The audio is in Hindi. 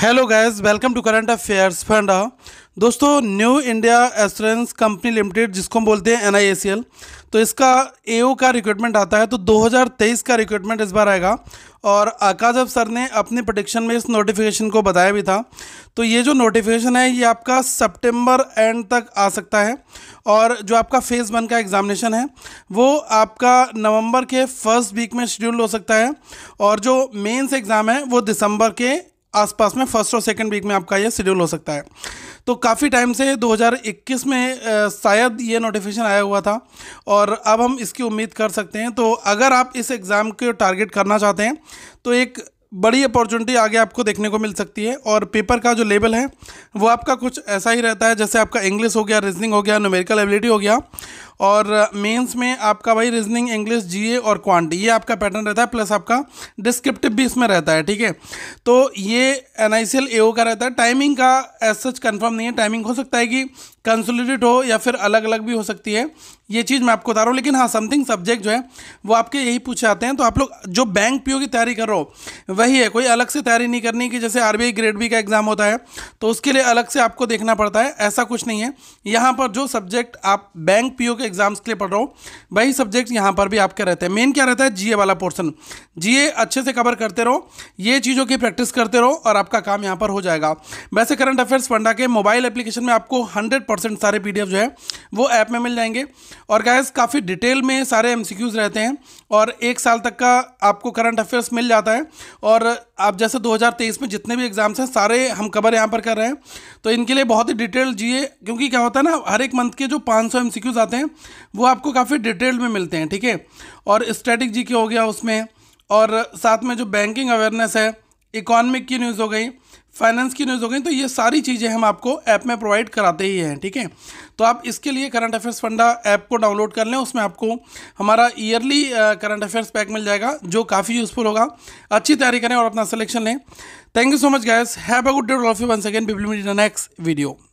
hello guys welcome to current affairs fund दोस्तों new India assurance company limited जिसको हम बोलते हैं एन तो इसका एओ का रिक्रूटमेंट आता है तो 2023 का रिक्रूटमेंट इस बार आएगा और आकाश अब सर ने अपने प्रोडिक्शन में इस नोटिफिकेशन को बताया भी था तो ये जो नोटिफिकेशन है ये आपका सेप्टेम्बर एंड तक आ सकता है और जो आपका फेज़ वन का एग्ज़ामिनेशन है वो आपका नवंबर के फर्स्ट वीक में शेड्यूल हो सकता है और जो मेन्स एग्ज़ाम है वो दिसंबर के आसपास में फर्स्ट और सेकंड वीक में आपका ये शेड्यूल हो सकता है तो काफ़ी टाइम से 2021 में शायद ये नोटिफिकेशन आया हुआ था और अब हम इसकी उम्मीद कर सकते हैं तो अगर आप इस एग्ज़ाम को टारगेट करना चाहते हैं तो एक बड़ी अपॉर्चुनिटी आगे आपको देखने को मिल सकती है और पेपर का जो लेवल है वो आपका कुछ ऐसा ही रहता है जैसे आपका इंग्लिश हो गया रीजनिंग हो गया न्यूमेरिकल एबिलिटी हो गया और मेंस में आपका भाई रीजनिंग इंग्लिश जीए और क्वांट ये आपका पैटर्न रहता है प्लस आपका डिस्क्रिप्टिव भी इसमें रहता है ठीक है तो ये एन आई का रहता है टाइमिंग का एज सच कन्फर्म नहीं है टाइमिंग हो सकता है कि कंसोलिडेट हो या फिर अलग अलग भी हो सकती है ये चीज़ मैं आपको बता रहा हूँ लेकिन हाँ समथिंग सब्जेक्ट जो है वो आपके यही पूछे आते हैं तो आप लोग जो बैंक पी की तैयारी कर रहे हो वही है कोई अलग से तैयारी नहीं करनी कि जैसे आर ग्रेड बी का एग्ज़ाम होता है तो उसके लिए अलग से आपको देखना पड़ता है ऐसा कुछ नहीं है यहाँ पर जो सब्जेक्ट आप बैंक पी के एग्जाम्स के लिए पढ़ रहा हूँ वही सब्जेक्ट यहाँ पर भी आपके रहते हैं मेन क्या रहता है जीए वाला पोर्शन जीए अच्छे से कवर करते रहो ये चीज़ों की प्रैक्टिस करते रहो और आपका काम यहाँ पर हो जाएगा वैसे करंट अफेयर्स फंडा के मोबाइल एप्लीकेशन में आपको हंड्रेड परसेंट सारे पी जो है वो ऐप में मिल जाएंगे और गैस काफ़ी डिटेल में सारे एम रहते हैं और एक साल तक का आपको करंट अफेयर्स मिल जाता है और आप जैसे 2023 में जितने भी एग्जाम्स हैं सारे हम कवर यहाँ पर कर रहे हैं तो इनके लिए बहुत ही डिटेल जिए क्योंकि क्या होता है ना हर एक मंथ के जो 500 सौ आते हैं वो आपको काफ़ी डिटेल में मिलते हैं ठीक है और स्टैटिक जी हो गया उसमें और साथ में जो बैंकिंग अवेयरनेस है इकोनॉमिक की न्यूज़ हो गई फाइनेंस की न्यूज़ हो गई तो ये सारी चीज़ें हम आपको ऐप में प्रोवाइड कराते ही हैं ठीक है तो आप इसके लिए करंट अफेयर्स फंडा ऐप को डाउनलोड कर लें उसमें आपको हमारा ईयरली करंट अफेयर्स पैक मिल जाएगा जो काफ़ी यूज़फुल होगा अच्छी तैयारी करें और अपना सिलेक्शन लें thank you so much guys have a good day of you one second बिब्लू मीडिया नेक्स्ट वीडियो